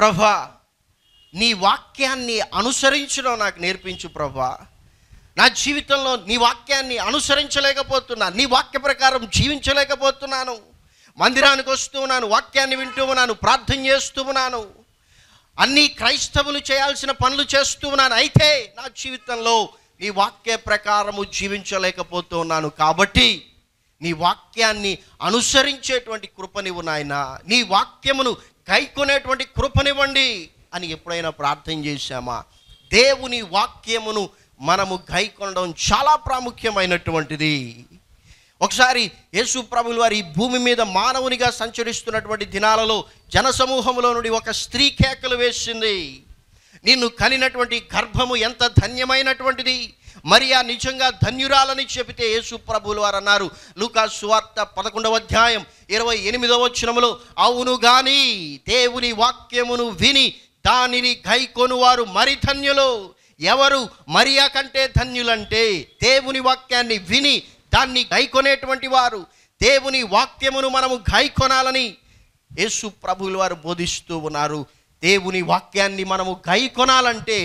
ప్రభా నీ వాక్యాన్ని అనుసరించడం నాకు నేర్పించు ప్రభా నా జీవితంలో నీ వాక్యాన్ని అనుసరించలేకపోతున్నా నీ వాక్య ప్రకారం జీవించలేకపోతున్నాను మందిరానికి వస్తూ ఉన్నాను వాక్యాన్ని వింటూ ఉన్నాను ప్రార్థన చేస్తూ ఉన్నాను అన్ని క్రైస్తవులు చేయాల్సిన పనులు చేస్తూ ఉన్నాను అయితే నా జీవితంలో నీ వాక్య ప్రకారము జీవించలేకపోతున్నాను కాబట్టి నీ వాక్యాన్ని అనుసరించేటువంటి కృపనివు నాయన నీ వాక్యమును గైకొనేటువంటి కృపనివ్వండి అని ఎప్పుడైనా ప్రార్థన చేశామా దేవుని వాక్యమును మనము గైకొనడం చాలా ప్రాముఖ్యమైనటువంటిది ఒకసారి యేసు ప్రభులు వారి భూమి మీద మానవునిగా సంచరిస్తున్నటువంటి దినాలలో జనసమూహంలో నుండి ఒక స్త్రీ కేకలు వేసింది నిన్ను కలిగినటువంటి గర్భము ఎంత ధన్యమైనటువంటిది మరియా నిజంగా ధన్యురాలని చెబితే యేసు ప్రభులు వారు అన్నారు లూకా సువార్త పదకొండవ అధ్యాయం ఇరవై ఎనిమిదవ చినములో అవును గాని దేవుని వాక్యమును విని దానిని కొనువారు మరి ధన్యులు ఎవరు మరియా కంటే ధన్యులంటే దేవుని వాక్యాన్ని విని దాన్ని గైకొనేటువంటి వారు దేవుని వాక్యమును మనము గైకొనాలని యేసు ప్రభులు వారు బోధిస్తూ ఉన్నారు దేవుని వాక్యాన్ని మనము గైకొనాలంటే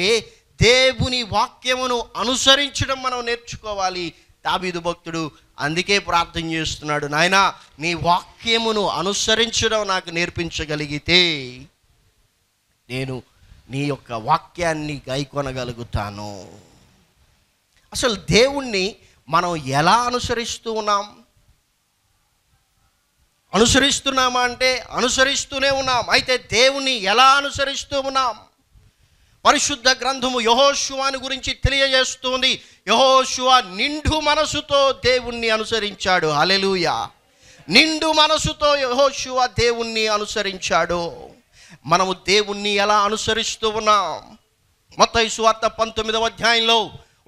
దేవుని వాక్యమును అనుసరించడం మనం నేర్చుకోవాలి దాబీదు భక్తుడు అందుకే ప్రార్థన చేస్తున్నాడు నాయన నీ వాక్యమును అనుసరించడం నాకు నేర్పించగలిగితే నేను నీ యొక్క వాక్యాన్ని గైకొనగలుగుతాను అసలు దేవుణ్ణి మనం ఎలా అనుసరిస్తూ ఉన్నాం అనుసరిస్తున్నామా అంటే అనుసరిస్తూనే ఉన్నాం అయితే దేవుణ్ణి ఎలా అనుసరిస్తూ ఉన్నాం పరిశుద్ధ గ్రంథము యహోశువాని గురించి తెలియజేస్తుంది యహోశువ నిండు మనసుతో దేవుణ్ణి అనుసరించాడు అలెలుయ నిండు మనసుతో యహోశువ దేవుణ్ణి అనుసరించాడు మనము దేవుణ్ణి ఎలా అనుసరిస్తూ ఉన్నాం మొత్తం సువార్త పంతొమ్మిదవ అధ్యాయంలో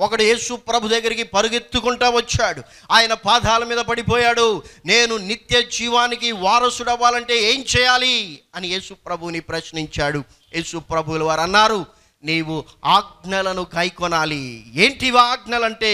ఒకడు యేసు ప్రభు దగ్గరికి పరుగెత్తుకుంటా వచ్చాడు ఆయన పాదాల మీద పడిపోయాడు నేను నిత్య జీవానికి వారసుడవ్వాలంటే ఏం చేయాలి అని యేసు ప్రభువుని ప్రశ్నించాడు యేసు ప్రభువులు వారు అన్నారు నీవు ఆజ్ఞలను కైకొనాలి ఏంటివి ఆజ్ఞలంటే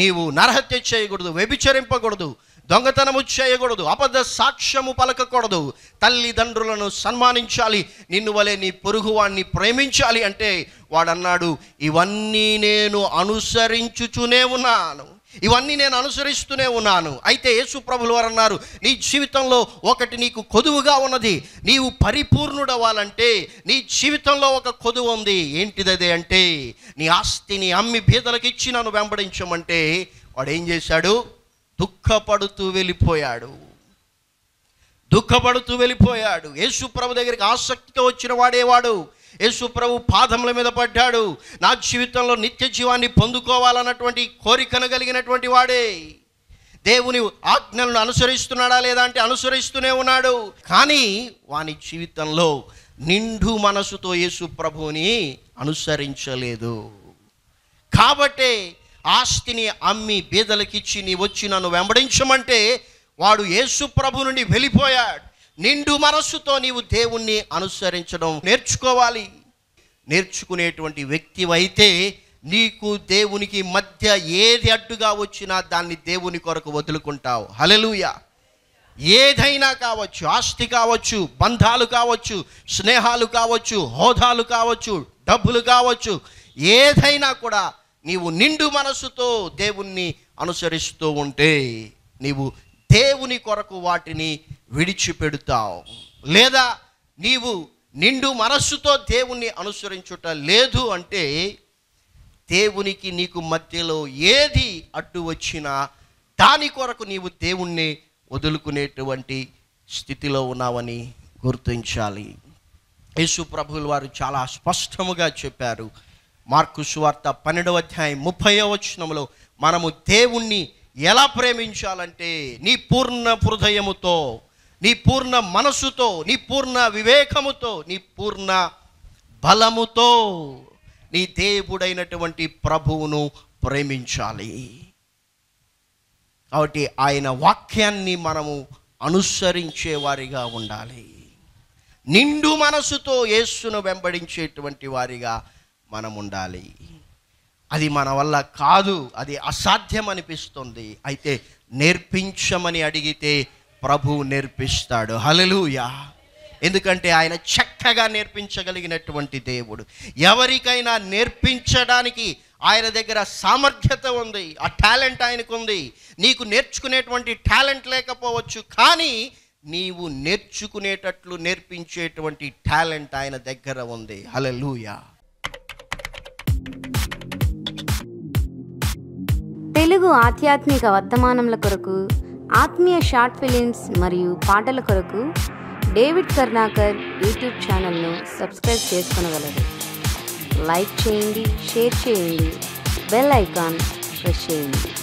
నీవు నరహత్య చేయకూడదు వ్యభిచరింపకూడదు దొంగతనము చేయకూడదు అబద్ధ సాక్ష్యము పలకకూడదు తల్లిదండ్రులను సన్మానించాలి నిన్ను వలె నీ పొరుగువాణ్ణి ప్రేమించాలి అంటే వాడన్నాడు ఇవన్నీ నేను అనుసరించుచునే ఉన్నాను ఇవన్నీ నేను అనుసరిస్తూనే ఉన్నాను అయితే యేసు ప్రభులు వారు అన్నారు నీ జీవితంలో ఒకటి నీకు కొదువుగా ఉన్నది నీవు పరిపూర్ణుడవ్వాలంటే నీ జీవితంలో ఒక కొదువు ఉంది ఏంటిదది అంటే నీ ఆస్తిని అమ్మి బీదలకు ఇచ్చి నన్ను వెంబడించమంటే వాడు ఏం చేశాడు దుఃఖపడుతూ వెళ్ళిపోయాడు దుఃఖపడుతూ వెళ్ళిపోయాడు యేసు ప్రభు దగ్గరికి ఆసక్తిగా వచ్చిన వాడేవాడు యేసుప్రభు పాదముల మీద పడ్డాడు నా జీవితంలో నిత్య జీవాన్ని పొందుకోవాలన్నటువంటి కోరికను కలిగినటువంటి వాడే దేవుని ఆజ్ఞలను అనుసరిస్తున్నాడా లేదా అంటే అనుసరిస్తూనే ఉన్నాడు కానీ వాని జీవితంలో నిండు మనసుతో యేసు ప్రభుని అనుసరించలేదు కాబట్టే ఆస్తిని అమ్మి బీదలకిచ్చి నీ వచ్చి నన్ను వెంబడించమంటే వాడు యేసు ప్రభు నుండి వెళ్ళిపోయాడు నిండు మనస్సుతో నీవు దేవుణ్ణి అనుసరించడం నేర్చుకోవాలి నేర్చుకునేటువంటి వ్యక్తివైతే నీకు దేవునికి మధ్య ఏది అడ్డుగా వచ్చినా దాన్ని దేవుని కొరకు వదులుకుంటావు హలలుయ ఏదైనా కావచ్చు ఆస్తి కావచ్చు బంధాలు కావచ్చు స్నేహాలు కావచ్చు హోదాలు కావచ్చు డబ్బులు కావచ్చు ఏదైనా కూడా నీవు నిండు మనసుతో దేవుణ్ణి అనుసరిస్తూ ఉంటే నీవు దేవుని కొరకు వాటిని విడిచిపెడతావు లేదా నీవు నిండు మనస్సుతో దేవుణ్ణి అనుసరించుట లేదు అంటే దేవునికి నీకు మధ్యలో ఏది అడ్డు వచ్చినా దాని కొరకు నీవు దేవుణ్ణి వదులుకునేటువంటి స్థితిలో ఉన్నావని గుర్తించాలి యేసు ప్రభువులు వారు చాలా స్పష్టముగా చెప్పారు మార్కు సువార్త పన్నెండవ అధ్యాయం ముప్పై వచనంలో మనము దేవుణ్ణి ఎలా ప్రేమించాలంటే నీ పూర్ణ హృదయముతో నీ పూర్ణ మనసుతో నీ పూర్ణ వివేకముతో నీ పూర్ణ బలముతో నీ దేవుడైనటువంటి ప్రభువును ప్రేమించాలి కాబట్టి ఆయన వాక్యాన్ని మనము అనుసరించే వారిగా ఉండాలి నిండు మనసుతో యేస్సును వెంబడించేటువంటి వారిగా మనం ఉండాలి అది మన వల్ల కాదు అది అసాధ్యం అనిపిస్తుంది అయితే నేర్పించమని అడిగితే ప్రభువు నేర్పిస్తాడు హలలుయా ఎందుకంటే ఆయన చక్కగా నేర్పించగలిగినటువంటి దేవుడు ఎవరికైనా నేర్పించడానికి ఆయన దగ్గర సామర్థ్యత ఉంది ఆ టాలెంట్ ఆయనకు ఉంది నీకు నేర్చుకునేటువంటి టాలెంట్ లేకపోవచ్చు కానీ నీవు నేర్చుకునేటట్లు నేర్పించేటువంటి టాలెంట్ ఆయన దగ్గర ఉంది హలలుయా తెలుగు ఆధ్యాత్మిక వర్తమానముల కొరకు ఆత్మీయ షార్ట్ ఫిలిమ్స్ మరియు పాటల కొరకు డేవిడ్ కర్ణాకర్ యూట్యూబ్ ఛానల్ను సబ్స్క్రైబ్ చేసుకునగలరు లైక్ చేయండి షేర్ చేయండి బెల్ ఐకాన్ ప్రెస్ చేయండి